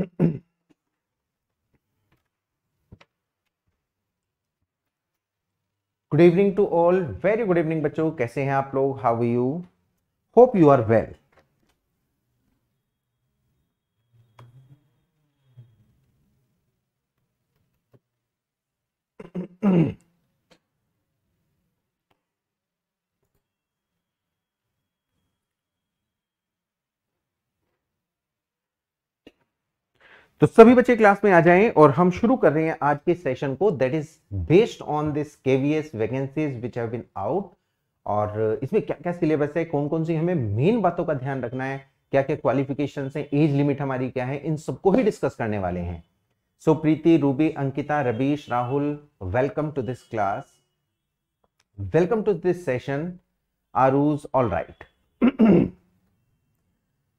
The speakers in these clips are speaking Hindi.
Good evening to all very good evening बच्चों कैसे हैं आप लोग how you hope you are well Mm-hmm. तो सभी बच्चे क्लास में आ जाएं और हम शुरू कर रहे हैं आज के सेशन को that is based on this KVS vacancies which have been out और इसमें क्या क्या सिलेबस है कौन कौन सी हमें मेन बातों का ध्यान रखना है क्या क्या क्वालिफिकेशन है एज लिमिट हमारी क्या है इन सबको ही डिस्कस करने वाले हैं so so, Preeti Ruby Ankita Rabish Rahul welcome to this class welcome to this session Arooj all right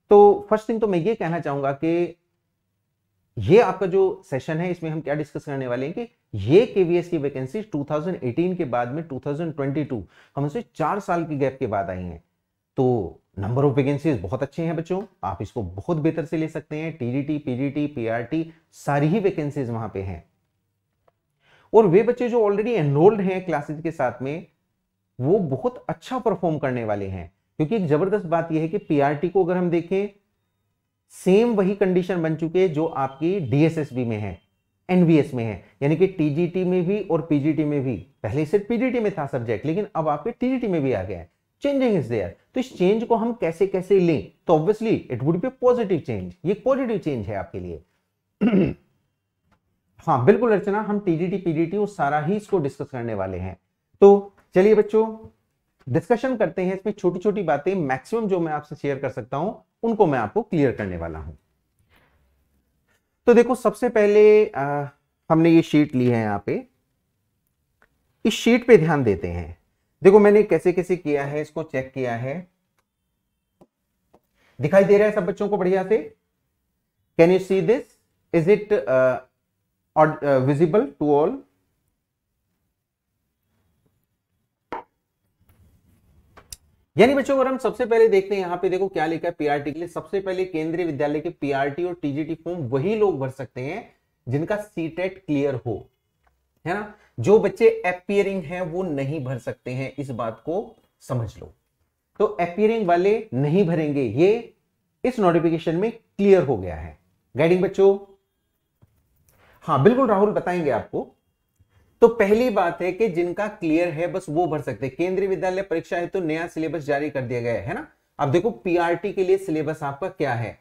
तो फर्स्ट थिंग तो मैं ये कहना चाहूंगा कि ये आपका जो सेशन है इसमें हम क्या डिस्कस करने वाले हैं कि ये केवीएस की वैकेंसी 2018 के बाद में 2022 हम उसे चार साल की गैप के बाद आई हैं तो नंबर ऑफ वैकेंसीज बहुत अच्छे हैं बच्चों आप इसको बहुत बेहतर से ले सकते हैं टीडीटी पीडीटी पीआरटी सारी ही वैकेंसीज वहां पे हैं और वे बच्चे जो ऑलरेडी एनरोल्ड हैं क्लासेज के साथ में वो बहुत अच्छा परफॉर्म करने वाले हैं क्योंकि एक जबरदस्त बात यह है कि पीआरटी को अगर हम देखें सेम वही कंडीशन बन चुके जो आपकी डीएसएसबी में है एनबीएस में है यानी कि टीजीटी में भी और पीजीटी में भी पहले सिर्फ पीजीटी में था सब्जेक्ट लेकिन अब आपके टीजीटी में भी आ गया है चेंजिंग इज देयर तो इस चेंज को हम कैसे कैसे लें तो obviously it would be positive change ये पॉजिटिव चेंज है आपके लिए हाँ बिल्कुल अर्चना हम टीजीटी पीजीटी और सारा ही इसको डिस्कस करने वाले हैं तो चलिए बच्चों डिस्कशन करते हैं इसमें छोटी छोटी बातें मैक्सिमम जो मैं आपसे शेयर कर सकता हूं उनको मैं आपको क्लियर करने वाला हूं तो देखो सबसे पहले आ, हमने ये शीट ली है यहां पे इस शीट पे ध्यान देते हैं देखो मैंने कैसे कैसे किया है इसको चेक किया है दिखाई दे रहा है सब बच्चों को बढ़िया से can you see this is it visible to all यानी बच्चों अगर हम सबसे पहले देखते हैं यहाँ पे देखो क्या लिखा है पीआरटी के लिए सबसे पहले केंद्रीय विद्यालय के पीआरटी और टीजीटी फॉर्म वही लोग भर सकते हैं जिनका सीटेट क्लियर e हो है ना जो बच्चे अपियरिंग हैं वो नहीं भर सकते हैं इस बात को समझ लो तो अपियरिंग वाले नहीं भरेंगे ये इस नोटिफिकेशन में क्लियर हो गया है गाइडिंग बच्चों हाँ बिल्कुल राहुल बताएंगे आपको तो पहली बात है कि जिनका क्लियर है बस वो भर सकते हैं केंद्रीय विद्यालय परीक्षा हेतु तो नया सिलेबस जारी कर दिया गया है ना अब देखो पीआरटी के लिए सिलेबस आपका क्या है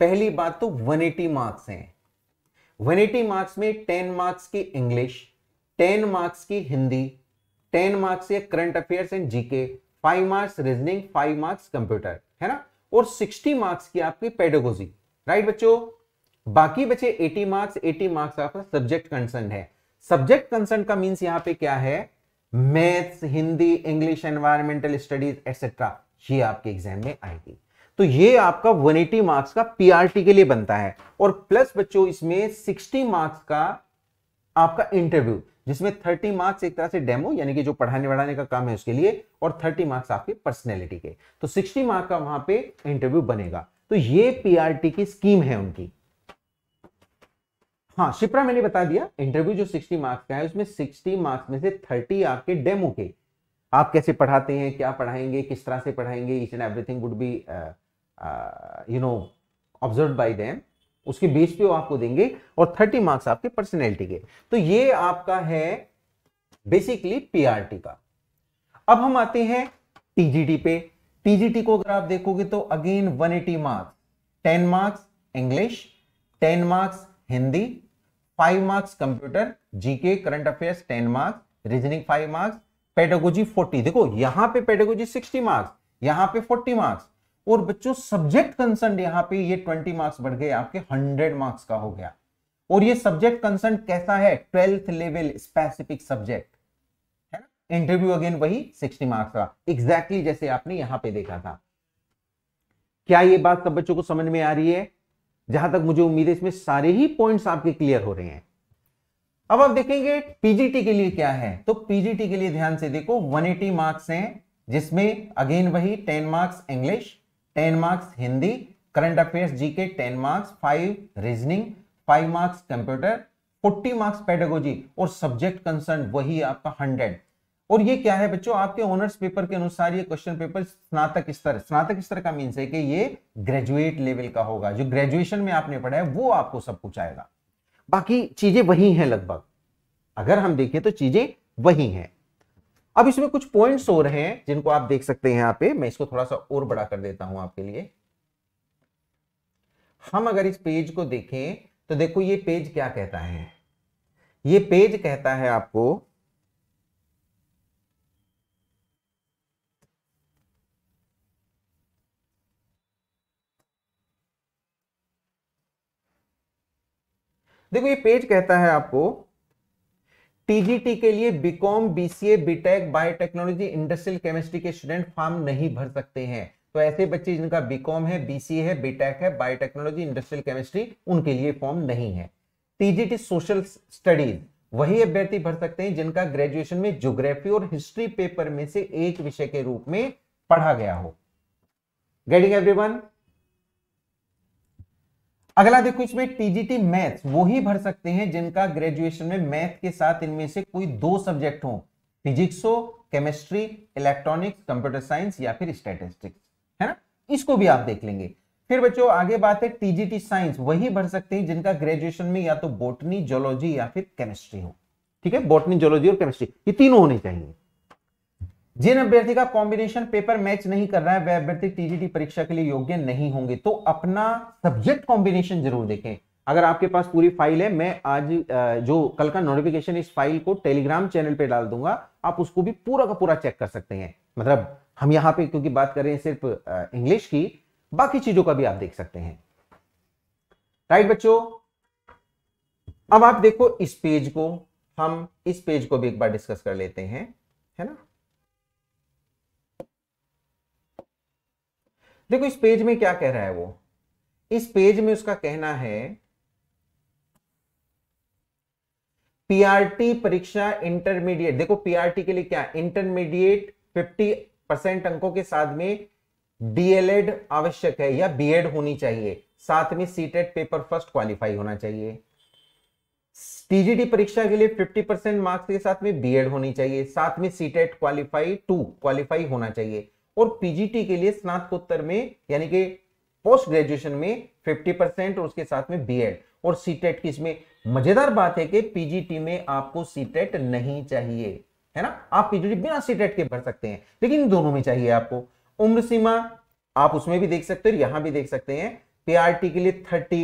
पहली बात तो 180 मार्क्स हैं 180 मार्क्स में 10 मार्क्स की इंग्लिश 10 मार्क्स की हिंदी 10 मार्क्स के current affairs and GK 5 marks reasoning 5 marks computer है ना और 60 मार्क्स की आपकी पेडोगोजी राइट बच्चों बाकी बचे 80 मार्क्स 80 मार्क्स आपका सब्जेक्ट कंसर्न है सब्जेक्ट कंसर्न का मीन्स यहां पे क्या है maths Hindi English environmental studies etcetera ये आपके एग्जाम में आएगी तो ये आपका 180 मार्क्स का पीआरटी के लिए बनता है और प्लस बच्चों इसमें 60 मार्क्स का आपका इंटरव्यू जिसमें 30 मार्क्स एक तरह से डेमो यानी कि जो पढ़ाने वढ़ाने का काम है उसके लिए और 30 मार्क्स आपके पर्सनैलिटी के तो 60 मार्क्स का वहां पे इंटरव्यू बनेगा तो ये पीआरटी की स्कीम है उनकी हाँ शिप्रा मैंने बता दिया इंटरव्यू जो 60 मार्क्स का है उसमें 60 मार्क्स में से 30 आपके डेमो के आप कैसे पढ़ाते हैं क्या पढ़ाएंगे किस तरह से पढ़ाएंगे each and everything would be you know observe by them उसके बेस पे वो आपको देंगे और 30 मार्क्स आपके पर्सनैलिटी के तो ये आपका है बेसिकली पी का अब हम आते हैं टीजीटी पे टीजीटी को अगर आप देखोगे तो again 180 marks 10 marks English 10 marks Hindi five marks computer GK current affairs ten marks reasoning five marks pedagogy forty देखो यहां पे पेडोगोजी सिक्सटी मार्क्स यहां पे फोर्टी मार्क्स और बच्चों सब्जेक्ट कंसर्न यहां पे ये ट्वेंटी मार्क्स बढ़ गए आपके हंड्रेड मार्क्स का हो गया और ये सब्जेक्ट कंसर्न कैसा है ट्वेल्थ लेवल स्पेसिफिक सब्जेक्ट है ना इंटरव्यू अगेन वही सिक्सटी मार्क्स का एग्जैक्टली जैसे आपने यहां पे देखा था क्या ये बात सब बच्चों को समझ में आ रही है जहां तक मुझे उम्मीद है इसमें सारे ही पॉइंट्स आपके क्लियर हो रहे हैं अब आप देखेंगे पीजीटी के लिए क्या है तो पीजीटी के लिए ध्यान से देखो 180 मार्क्स हैं जिसमें अगेन वही 10 marks English 10 marks Hindi current affairs GK 10 marks 5 reasoning 5 marks computer 40 marks pedagogy और सब्जेक्ट कंसर्न वही आपका हंड्रेड और ये क्या है बच्चों आपके ऑनर्स पेपर के अनुसार ये क्वेश्चन पेपर स्नातक स्तर स्नातक स्तर का मीन है कि ये ग्रेजुएट लेवल का होगा जो ग्रेजुएशन में आपने पढ़ा है वो आपको सब कुछ आएगा बाकी चीजें वही हैं लगभग अगर हम देखें तो चीजें वही हैं अब इसमें कुछ पॉइंट्स और हैं जिनको आप देख सकते हैं यहां पे मैं इसको थोड़ा सा और बड़ा कर देता हूं आपके लिए हम अगर इस पेज को देखें तो देखो ये पेज क्या कहता है ये पेज कहता है आपको देखो ये पेज कहता है आपको टीजीटी के लिए BCom BCA BTech biotechnology industrial chemistry के स्टूडेंट फॉर्म नहीं भर सकते हैं तो ऐसे बच्चे जिनका बीकॉम है बीसीए है बीटेक है बायोटेक्नोलॉजी इंडस्ट्रियल केमिस्ट्री उनके लिए फॉर्म नहीं है टीजीटी सोशल स्टडीज वही अभ्यर्थी भर सकते हैं जिनका ग्रेजुएशन में ज्योग्राफी और हिस्ट्री पेपर में से एक विषय के रूप में पढ़ा गया हो गेटिंग एवरी अगला देखो इसमें टीजीटी मैथ्स वो ही भर सकते हैं जिनका ग्रेजुएशन में मैथ के साथ इनमें से कोई दो सब्जेक्ट हो फिजिक्स हो केमिस्ट्री इलेक्ट्रॉनिक्स कंप्यूटर साइंस या फिर स्टेटिस्टिक्स है ना इसको भी आप देख लेंगे फिर बच्चों आगे बात है टीजीटी साइंस वही भर सकते हैं जिनका ग्रेजुएशन में या तो बोटनी जोलॉजी या फिर केमिस्ट्री हो ठीक है बोटनी जोलॉजी और केमिस्ट्री ये तीनों होने चाहिए जिन अभ्यर्थी का कॉम्बिनेशन पेपर मैच नहीं कर रहा है वह अभ्यर्थी टीजीटी परीक्षा के लिए योग्य नहीं होंगे तो अपना सब्जेक्ट कॉम्बिनेशन जरूर देखें अगर आपके पास पूरी फाइल है मैं आज जो कल का नोटिफिकेशन इस फाइल को टेलीग्राम चैनल पे डाल दूंगा आप उसको भी पूरा का पूरा चेक कर सकते हैं मतलब हम यहाँ पे क्योंकि बात करें सिर्फ इंग्लिश की बाकी चीजों का भी आप देख सकते हैं राइट बच्चों अब आप देखो इस पेज को हम इस पेज को भी एक बार डिस्कस कर लेते हैं है ना देखो इस पेज में क्या कह रहा है वो इस पेज में उसका कहना है पीआरटी परीक्षा इंटरमीडिएट देखो पीआरटी के लिए क्या इंटरमीडिएट 50 परसेंट अंकों के साथ में डीएलएड आवश्यक है या बीएड होनी चाहिए साथ में सीटेट पेपर फर्स्ट क्वालिफाई होना चाहिए टीजीटी परीक्षा के लिए 50 परसेंट मार्क्स के साथ में बीएड होनी चाहिए साथ में सीटेट क्वालिफाई टू क्वालिफाई होना चाहिए और पीजीटी के लिए स्नातकोत्तर में यानी कि पोस्ट ग्रेजुएशन में 50 परसेंट और उसके साथ में बीएड और सीटेट e की इसमें मजेदार बात है कि पीजीटी में आपको सीटेट e नहीं चाहिए है ना आप पीजीटी बिना सीटेट e के भर सकते हैं लेकिन दोनों में चाहिए आपको उम्र सीमा आप उसमें भी देख सकते हो यहां भी देख सकते हैं पीआरटी के लिए थर्टी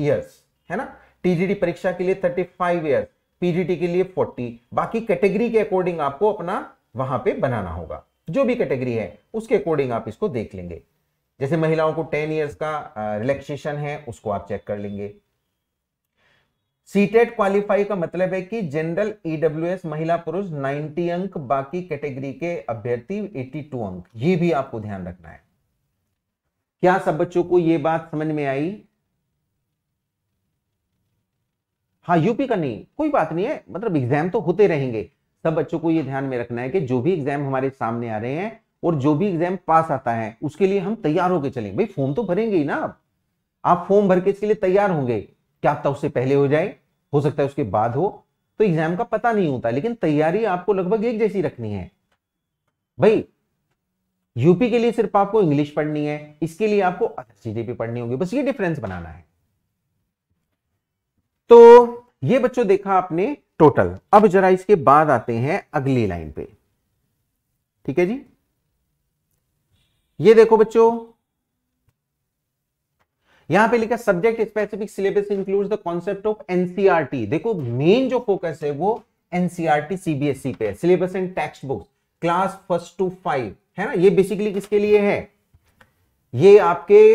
ईयर्स है ना टीजीटी परीक्षा के लिए थर्टी फाइव ईयर्स पीजीटी के लिए फोर्टी बाकी कैटेगरी के अकॉर्डिंग आपको अपना वहां पर बनाना होगा जो भी कैटेगरी है उसके अकॉर्डिंग आप इसको देख लेंगे जैसे महिलाओं को टेन ईयर्स का रिलैक्सेशन है उसको आप चेक कर लेंगे सीटेट क्वालिफाई का मतलब है कि जनरल ईडब्ल्यूएस e महिला पुरुष 90 अंक बाकी कैटेगरी के अभ्यर्थी 82 अंक ये भी आपको ध्यान रखना है क्या सब बच्चों को यह बात समझ में आई हाँ यूपी का नहीं कोई बात नहीं है मतलब एग्जाम तो होते रहेंगे सब बच्चों को ये ध्यान में रखना है कि जो भी एग्जाम हमारे सामने आ रहे हैं और जो भी एग्जाम पास आता है उसके लिए हम तैयार होकर चलेंगे भाई फॉर्म तो भरेंगे ही ना आप आप फॉर्म भर के इसके लिए तैयार होंगे क्या पता तो उससे पहले हो जाए हो सकता है उसके बाद हो तो एग्जाम का पता नहीं होता लेकिन तैयारी आपको लगभग एक जैसी रखनी है भाई यूपी के लिए सिर्फ आपको इंग्लिश पढ़नी है इसके लिए आपको अदर चीजें भी पढ़नी होगी बस ये डिफरेंस बनाना है तो ये बच्चों देखा आपने टोटल अब जरा इसके बाद आते हैं अगली लाइन पे ठीक है जी ये देखो बच्चों यहां पे लिखा subject specific syllabus includes the concept of NCERT देखो मेन जो फोकस है वो एनसीआरटी सीबीएसई e e पे syllabus and text books class first to five है ना ये बेसिकली किसके लिए है ये आपके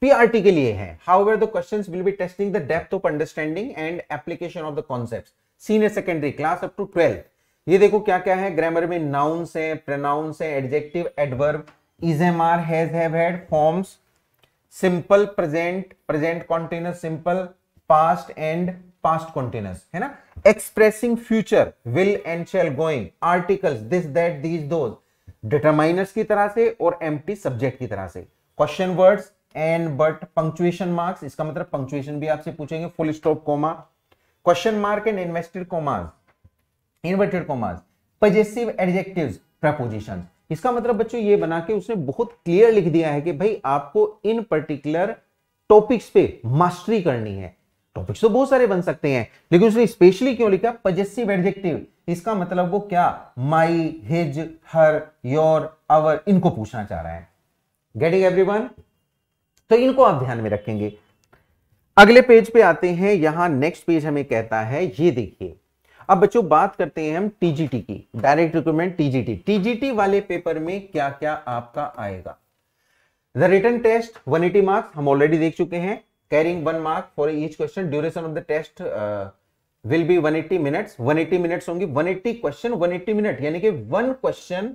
पीआरटी e के लिए है however the question will be testing the depth of understanding and application of the concept senior secondary class up to twelve ये देखो क्या क्या है ग्रामर में नाउन्स है प्रोनाउंस है adjective adverb is am are has have had forms simple present present continuous simple past and past continuous है ना expressing future will and shall going articles this that these those determiners की तरह से और एम्प्टी सब्जेक्ट की तरह से question words and but punctuation marks इसका मतलब पंक्चुएशन भी आपसे पूछेंगे full stop comma question mark and inverted commas inverted commas possessive adjective preposition इसका मतलब बच्चों ये बना के उसने बहुत क्लियर लिख दिया है कि भाई आपको इन पर्टिकुलर टॉपिक्स पे मास्टरी करनी है टॉपिक्स तो बहुत सारे बन सकते हैं लेकिन उसने स्पेशली क्यों लिखा पजेसिव एडजेक्टिव इसका मतलब वो क्या माई हिज हर योर अवर इनको पूछना चाह रहा है गेटिंग एवरीवन तो इनको आप ध्यान में रखेंगे अगले पेज पे आते हैं यहां नेक्स्ट पेज हमें कहता है ये देखिए अब बच्चों बात करते हैं हम टीजीटी की डायरेक्ट रिक्रूटमेंट टीजीटी टीजीटी वाले पेपर में क्या क्या आपका आएगा द रिटर्न टेस्ट 180 मार्क्स हम ऑलरेडी देख चुके हैं carrying one mark for each question duration of the test will be 180 minutes 180 minutes होंगी 180 क्वेश्चन 180 मिनट यानी कि वन क्वेश्चन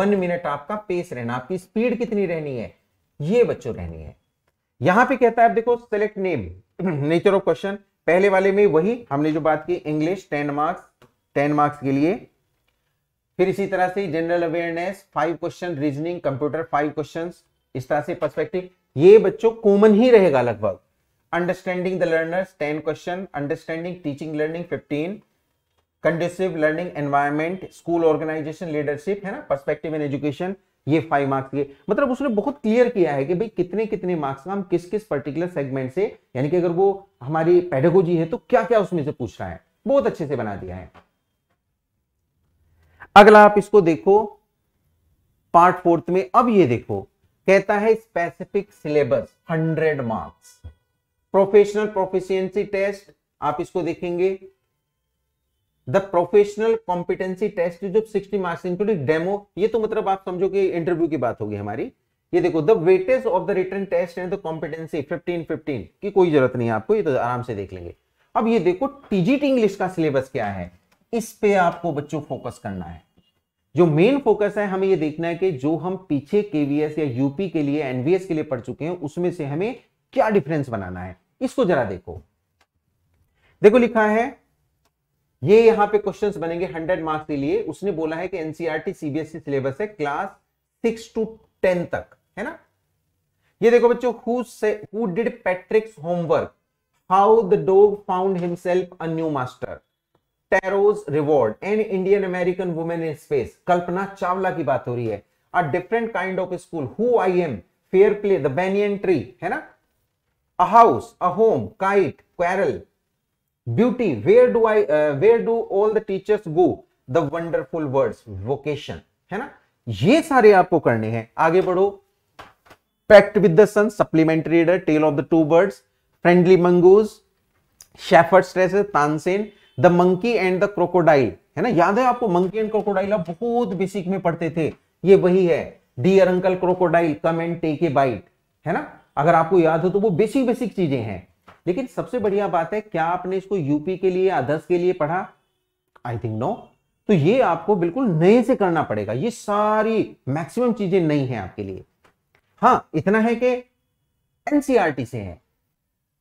वन मिनट आपका पेस रहना आपकी स्पीड कितनी रहनी है ये बच्चों रहनी है यहां पे कहता है आप देखो select name nature of question पहले वाले में वही हमने जो बात की English ten marks ten marks के लिए फिर इसी तरह से general awareness five question reasoning computer five question इस तरह से पर्सपेक्टिव ये बच्चों कॉमन ही रहेगा लगभग understanding the learners ten question understanding teaching learning fifteen conducive learning environment school organisation leadership है ना पर्सपेक्टिव इन एजुकेशन ये फाइव मार्क्स के मतलब उसने बहुत क्लियर किया है कि भाई कितने कितने मार्क्स का हम किस किस पर्टिकुलर सेगमेंट से यानी कि अगर वो हमारी पेडेगोजी है तो क्या क्या उसमें से पूछ रहा है बहुत अच्छे से बना दिया है अगला आप इसको देखो पार्ट फोर्थ में अब ये देखो कहता है specific syllabus hundred marks professional proficiency test आप इसको देखेंगे द प्रोफेशनल कॉम्पिटेंसी टेस्ट जो 60 मार्क्स इंक्लूडिंग डेमो ये तो मतलब आप समझो कि इंटरव्यू की बात होगी हमारी ये देखो the weightage of the written test and the competency 15 15 की कोई जरूरत नहीं है आपको ये तो आराम से देख लेंगे अब ये देखो टीजीटी इंग्लिश का सिलेबस क्या है इस पे आपको बच्चों फोकस करना है जो मेन फोकस है हमें ये देखना है कि जो हम पीछे केवीएस या यूपी के लिए एनवीएस के लिए पढ़ चुके हैं उसमें से हमें क्या डिफरेंस बनाना है इसको जरा देखो देखो लिखा है ये यहाँ पे क्वेश्चंस बनेंगे 100 मार्क्स के लिए उसने बोला है कि एनसीईआरटी सीबीएसई सिलेबस है क्लास सिक्स टू टेन तक है ना ये देखो बच्चों who who did Patrick's homework how the dog found himself a new master Taro's reward and Indian American women in space Kalpana Chawla की बात हो रही है a different kind of school who I am fair play the banyan tree है ना a house a home kite quarrel beauty where do I where do all the teachers go the wonderful words vocation है ना ये सारे आपको करने हैं आगे बढ़ो pact with the sun supplementary reader tale of the two birds friendly mongoose shepherd stress Tansen the monkey and the crocodile है ना याद है आपको मंकी एंड क्रोकोडाइल आप बहुत बेसिक में पढ़ते थे ये वही है dear uncle crocodile come and take a bite है ना अगर आपको याद हो तो वो बेसिक बेसिक चीजें हैं लेकिन सबसे बढ़िया बात है क्या आपने इसको यूपी के लिए अदर्स के लिए पढ़ा आई थिंक नो तो ये आपको बिल्कुल नए से करना पड़ेगा ये सारी मैक्सिमम चीजें नई है आपके लिए हाँ इतना है कि एनसीआरटी e से है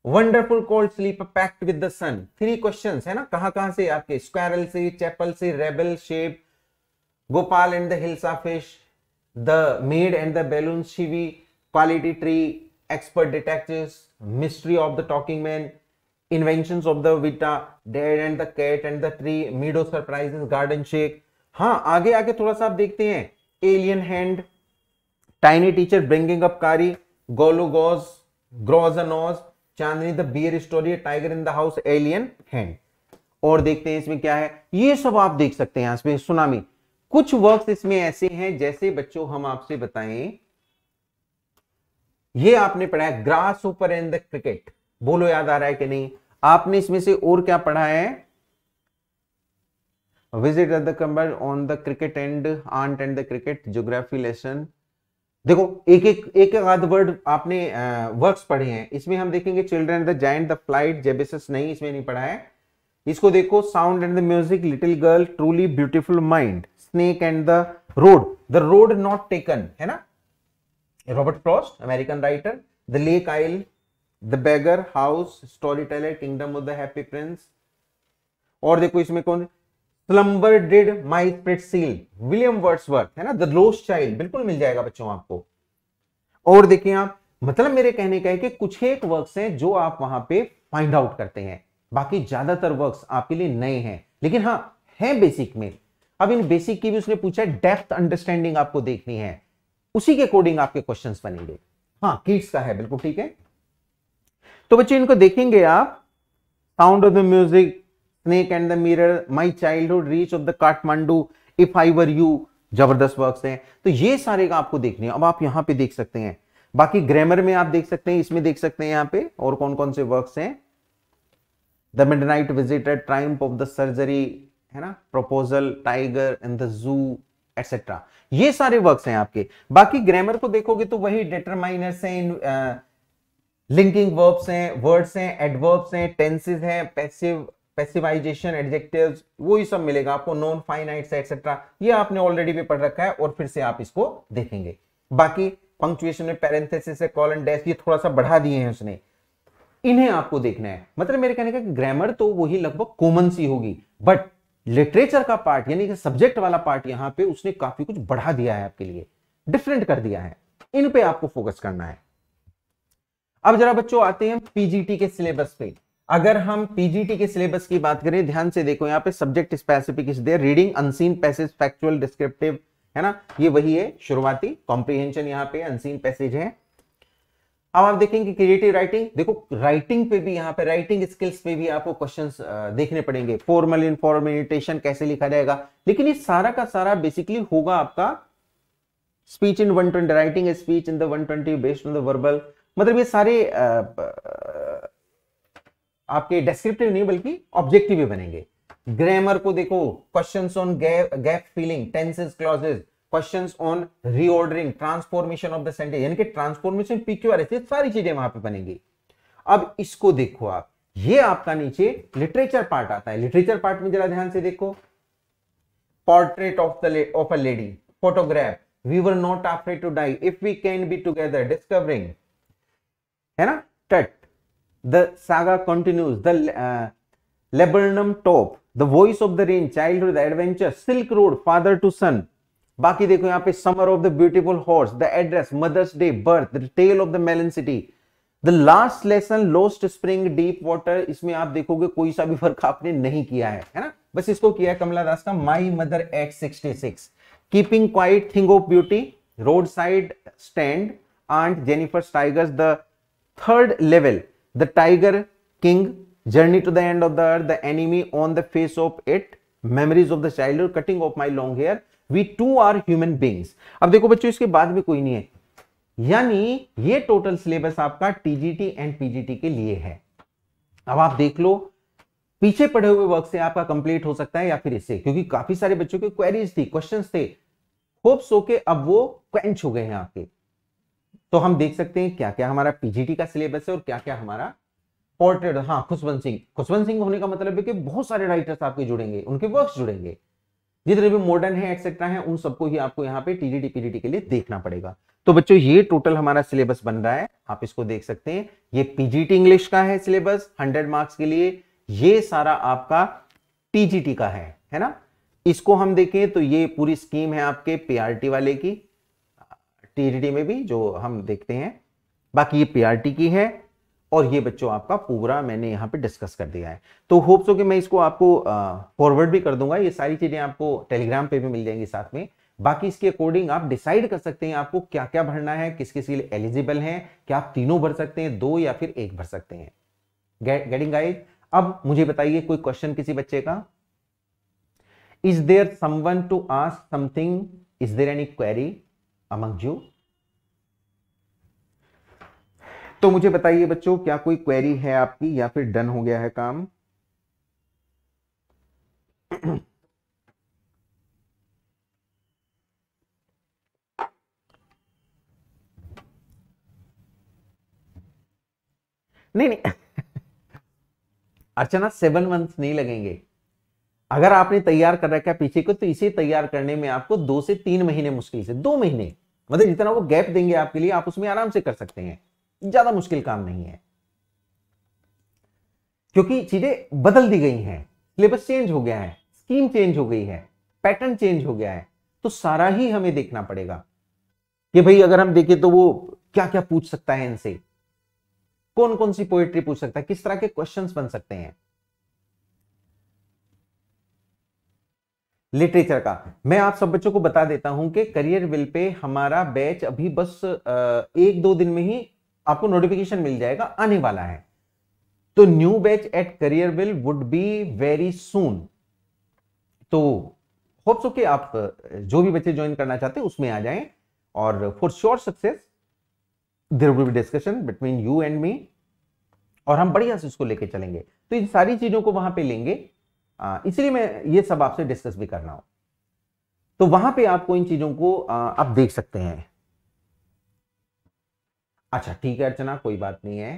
wonderful cold sleep pact with the sun three question है ना कहां कहां से आपके स्क्वायरल से चैपल से rebel shape Gopal and the hilsa fish the maid and the balloon शिवी quality tree expert detective mystery of the talking man inventions of the vita dead and the cat and the tree meadow surprises garden shake हाँ आगे आगे थोड़ा सा आप देखते हैं alien hand tiny teacher bringing up Kari गोलोगोज अज Chandni the bear story tiger in the house alien hand और देखते हैं इसमें क्या है ये सब आप देख सकते हैं इसमें सुनामी कुछ वर्क्स इसमें ऐसे हैं जैसे बच्चों हम आपसे बताएं ये आपने पढ़ा है ग्रास ऊपर एंड द क्रिकेट बोलो याद आ रहा है कि नहीं आपने इसमें से और क्या पढ़ा है विजिट द कंबर on the cricket and ant and the cricket geography lesson देखो एक एक एक एक आध वर्ड आपने वर्क्स पढ़े हैं इसमें हम देखेंगे children the giant the flight जेबिस नहीं इसमें नहीं पढ़ा है इसको देखो sound and the music little girl truly beautiful mind snake and the road the road not taken है ना Frost American writer the lake isle the beggar house story teller kingdom of the happy prince और देखो इसमें कौन slumber did my spirit seal William Wordsworth है ना द लोस चाइल्ड बिल्कुल मिल जाएगा बच्चों आपको और देखिए आप मतलब मेरे कहने का है कि कुछ एक वर्क्स हैं जो आप वहां पे फाइंड आउट करते हैं बाकी ज्यादातर वर्क्स आपके लिए नए हैं लेकिन हाँ है बेसिक में अब इन बेसिक की भी उसने पूछा है डेप्थ अंडरस्टैंडिंग आपको देखनी है उसी के अकॉर्डिंग आपके क्वेश्चंस बनेंगे हाँ किड्स का है बिल्कुल ठीक है तो बच्चे इनको देखेंगे आप sound of the music snake and the mirror my childhood reach of the Kathmandu if I were you जबरदस्त वर्क्स हैं तो ये सारे का आपको देखने अब आप यहां पे देख सकते हैं बाकी ग्रामर में आप देख सकते हैं इसमें देख सकते हैं यहां पे और कौन कौन से वर्क्स हैं the midnight visitor triumph of the surgery है ना proposal tiger in the zoo etcetera ये सारे वर्क्स हैं आपके बाकी ग्रामर को देखोगे तो वही डिटरमाइनर्स हैं लिंकिंग वर्ब्स हैं वर्ड्स हैं एडवर्ब्स हैं टेंसेस हैं पैसिव पैसिवाइजेशन एडजेक्टिव्स वो ही सब मिलेगा आपको नॉन फाइनाइट्स एक्सेट्रा ये आपने ऑलरेडी भी पढ़ रखा है और फिर से आप इसको देखेंगे बाकी पंक्चुएशन में पैरेंथेसिस से कॉलन डैश ये थोड़ा सा बढ़ा दिए हैं उसने इन्हें आपको देखना है मतलब मेरे कहने का ग्रामर तो वही लगभग कॉमन सी होगी बट लिटरेचर का पार्ट यानी कि सब्जेक्ट वाला पार्ट यहाँ पे उसने काफी कुछ बढ़ा दिया है आपके लिए डिफरेंट कर दिया है इन पे आपको फोकस करना है अब जरा बच्चों आते हैं पीजीटी के सिलेबस पे अगर हम पीजीटी के सिलेबस की बात करें ध्यान से देखो यहाँ पे subject specific is there reading unseen passage factual descriptive है ना ये वही है शुरुआती कॉम्प्रीहेंशन यहाँ पे अनसीन पैसेज है अब आप देखेंगे क्रिएटिव राइटिंग देखो राइटिंग पे भी यहाँ पे राइटिंग स्किल्स पे भी आपको क्वेश्चंस देखने पड़ेंगे फॉर्मल इनफॉर्मेटेशन कैसे लिखा जाएगा लेकिन ये सारा का सारा बेसिकली होगा आपका speech in one twenty writing speech in the twenty based on the verbal मतलब ये सारे आपके डिस्क्रिप्टिव नहीं बल्कि ऑब्जेक्टिव भी बनेंगे ग्रामर को देखो questions on gap filling tenses clauses questions on reordering transformation of the sentence यानी कि ट्रांसफॉर्मेशन पीक्यूआर ऐसे सारी चीजें वहां पे बनेंगी अब इसको देखो आप ये आपका नीचे लिटरेचर पार्ट आता है लिटरेचर पार्ट में जरा ध्यान से देखो portrait of the of a lady photograph we were not afraid to die if we can be together discovering है ना Tut the saga continues the laburnum top the voice of the rain childhood adventure silk road father to son बाकी देखो यहाँ पे summer of the beautiful horse the address mother's day birth the tale of the melon city the last lesson lost spring deep water इसमें आप देखोगे कोई सा भी फर्क आपने नहीं किया है है ना बस इसको किया है कमला दास का my mother at sixty six keeping quiet thing of beauty road side stand aunt Jennifer tiger the third level the tiger king journey to the end of the earth the enemy on the face of it memories of the childhood cutting of my long hair we too are human beings अब देखो बच्चों इसके बाद में कोई नहीं है यानी ये टोटल सिलेबस आपका टीजीटी एंड पीजीटी के लिए है अब आप देख लो पीछे पढ़े हुए वर्क से आपका कंप्लीट हो सकता है या फिर इससे क्योंकि काफी सारे बच्चों के क्वेरीज थी क्वेश्चंस थे होप्स होके अब वो क्वेंच हो गए हैं आपके तो हम देख सकते हैं क्या क्या हमारा पीजीटी का सिलेबस है और क्या क्या हमारा पोर्ट्रेट हाँ खुशवंत सिंह खुशवंत सिंह होने का मतलब है कि बहुत सारे राइटर्स आपके जुड़ेंगे उनके वर्क जुड़ेंगे जितने भी मॉडर्न है एक्सेट्रा है उन सबको ही आपको यहाँ पे टीडीटी पीडीटी के लिए देखना पड़ेगा तो बच्चों ये टोटल हमारा सिलेबस बन रहा है आप इसको देख सकते हैं ये पीजीटी इंग्लिश का है सिलेबस हंड्रेड मार्क्स के लिए ये सारा आपका टीजीटी का है है ना इसको हम देखें तो ये पूरी स्कीम है आपके पीआरटी वाले की टीजीटी में भी जो हम देखते हैं बाकी ये पीआरटी की है और ये बच्चों आपका पूरा मैंने यहाँ पे डिस्कस कर दिया है तो होप्स हो कि मैं इसको आपको फॉरवर्ड भी कर दूंगा ये सारी चीज़ें आपको टेलीग्राम पे भी मिल जाएंगी साथ में बाकी इसके अकॉर्डिंग आप डिसाइड कर सकते हैं आपको क्या क्या भरना है किस किस के लिए एलिजिबल है क्या आप तीनों भर सकते हैं दो या फिर एक भर सकते हैं गेटिंग गाइड अब मुझे बताइए कोई क्वेश्चन किसी बच्चे का is there someone to ask something is there any query among you तो मुझे बताइए बच्चों क्या कोई क्वेरी है आपकी या फिर डन हो गया है काम नहीं नहीं अर्चना सेवन मंथ नहीं लगेंगे अगर आपने तैयार कर रखा है पीछे को तो इसे तैयार करने में आपको दो से तीन महीने मुश्किल से दो महीने मतलब जितना वो गैप देंगे आपके लिए आप उसमें आराम से कर सकते हैं ज्यादा मुश्किल काम नहीं है क्योंकि चीजें बदल दी गई हैं सिलेबस चेंज हो गया है स्कीम चेंज हो गई है पैटर्न चेंज हो गया है तो सारा ही हमें देखना पड़ेगा कि भाई अगर हम देखें तो वो क्या क्या पूछ सकता है इनसे कौन कौन सी पोएट्री पूछ सकता है किस तरह के क्वेश्चन बन सकते हैं लिटरेचर का मैं आप सब बच्चों को बता देता हूं कि करियर विल पे हमारा बैच अभी बस एक दो दिन में ही आपको नोटिफिकेशन मिल जाएगा आने वाला है तो new batch at career will would be very soon तो होप्स कि आप जो भी बच्चे ज्वाइन करना चाहते हैं उसमें आ जाएं और for sure success there will be discussion between you and me और हम बढ़िया से इसको लेके चलेंगे तो इन सारी चीजों को वहां पे लेंगे इसलिए मैं ये सब आपसे डिस्कस भी करना हूं तो वहां पे आपको इन चीजों को आप देख सकते हैं अच्छा ठीक है अर्चना कोई बात नहीं है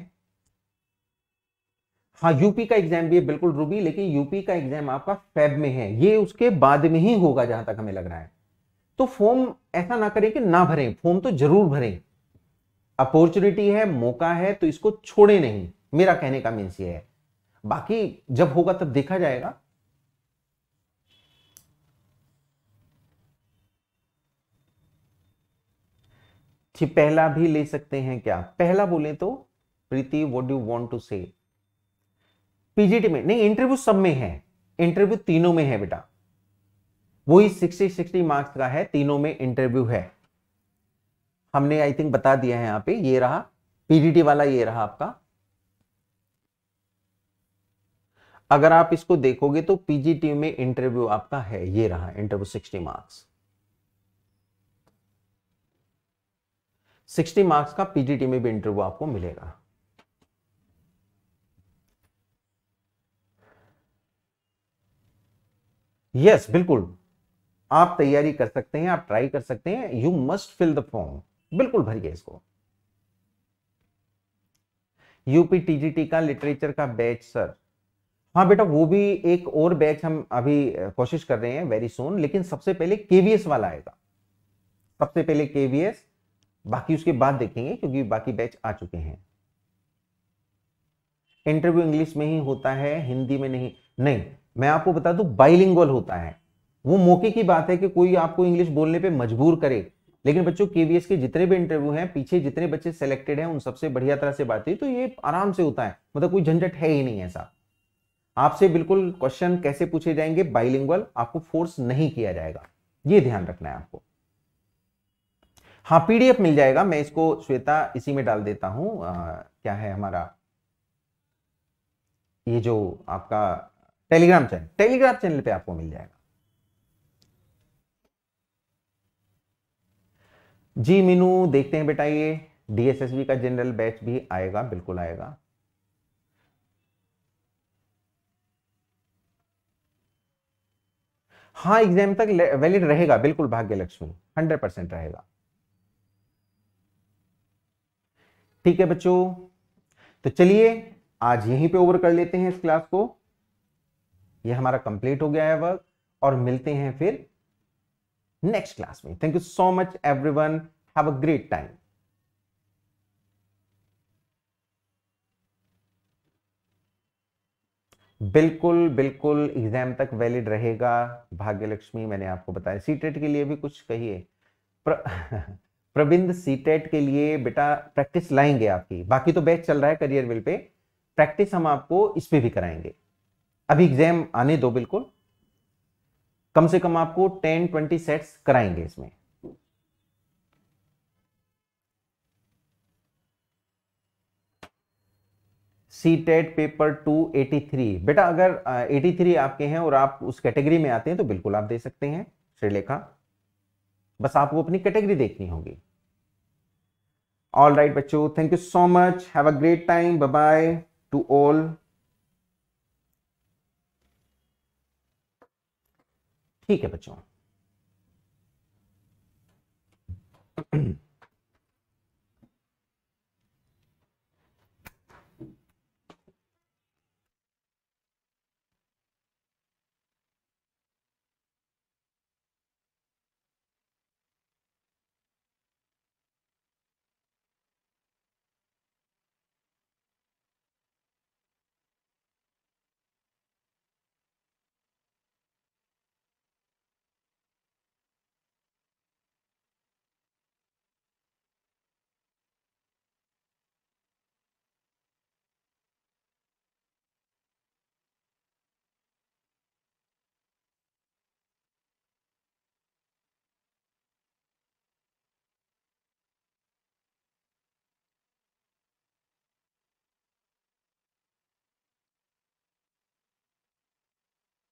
हाँ यूपी का एग्जाम भी है बिल्कुल रूबी लेकिन यूपी का एग्जाम आपका फेब में है ये उसके बाद में ही होगा जहां तक हमें लग रहा है तो फॉर्म ऐसा ना करें कि ना भरें फॉर्म तो जरूर भरें अपॉर्चुनिटी है मौका है तो इसको छोड़े नहीं मेरा कहने का मीन्स ये है बाकी जब होगा तब देखा जाएगा जी पहला भी ले सकते हैं क्या पहला बोले तो Preeti what do want to say PGT में नहीं इंटरव्यू सब में है इंटरव्यू तीनों में है बेटा वही सिक्सटी सिक्सटी मार्क्स का है तीनों में इंटरव्यू है हमने आई थिंक बता दिया है यहां पे ये रहा पीजीटी वाला ये रहा आपका अगर आप इसको देखोगे तो पीजीटी में इंटरव्यू आपका है ये रहा इंटरव्यू सिक्सटी मार्क्स 60 मार्क्स का पीजीटी में भी इंटरव्यू आपको मिलेगा यस yes, बिल्कुल आप तैयारी कर सकते हैं आप ट्राई कर सकते हैं you must fill the form बिल्कुल भरिए इसको यूपी टीजीटी का लिटरेचर का बैच सर हाँ बेटा वो भी एक और बैच हम अभी कोशिश कर रहे हैं वेरी सोन लेकिन सबसे पहले केवीएस वाला आएगा सबसे पहले केवीएस बाकी उसके बाद देखेंगे क्योंकि बाकी बैच आ चुके हैं इंटरव्यू इंग्लिश में ही होता है हिंदी में नहीं नहीं मैं आपको बता दू बाइलिंगुअल होता है वो मौके की बात है कि कोई आपको इंग्लिश बोलने पे मजबूर करे लेकिन बच्चों केवीएस के जितने भी इंटरव्यू हैं पीछे जितने बच्चे सेलेक्टेड हैं उन सबसे बढ़िया तरह से बात हुई तो ये आराम से होता है मतलब कोई झंझट है ही नहीं ऐसा आपसे बिल्कुल क्वेश्चन कैसे पूछे जाएंगे बाइलिंग आपको फोर्स नहीं किया जाएगा ये ध्यान रखना है आपको हाँ पीडीएफ मिल जाएगा मैं इसको श्वेता इसी में डाल देता हूँ क्या है हमारा ये जो आपका टेलीग्राम चैनल टेलीग्राम चैनल पे आपको मिल जाएगा जी मीनू देखते हैं बेटा ये डीएसएसबी का जनरल बैच भी आएगा बिल्कुल आएगा हाँ एग्जाम तक वैलिड रहेगा बिल्कुल भाग्य लक्ष्मी हंड्रेड परसेंट रहेगा ठीक है बच्चों तो चलिए आज यहीं पे ओवर कर लेते हैं इस क्लास को ये हमारा कंप्लीट हो गया है वर्क और मिलते हैं फिर नेक्स्ट क्लास में thank you so much everyone have a great time बिल्कुल बिल्कुल एग्जाम तक वैलिड रहेगा भाग्यलक्ष्मी मैंने आपको बताया सीटेट के लिए भी कुछ कहिए प्रबिंद सीटेट e के लिए बेटा प्रैक्टिस लाएंगे आपकी बाकी तो बैच चल रहा है करियर विल पे प्रैक्टिस हम आपको इस पर भी कराएंगे अभी एग्जाम आने दो बिल्कुल कम से कम आपको टेन ट्वेंटी सेट्स कराएंगे इसमें CTET paper two eighty three बेटा अगर एटी थ्री आपके हैं और आप उस कैटेगरी में आते हैं तो बिल्कुल आप दे सकते हैं श्रीलेखा बस आपको अपनी कैटेगरी देखनी होगी ऑल राइट बच्चों thank you so much have a great time bye bye to all ठीक है बच्चों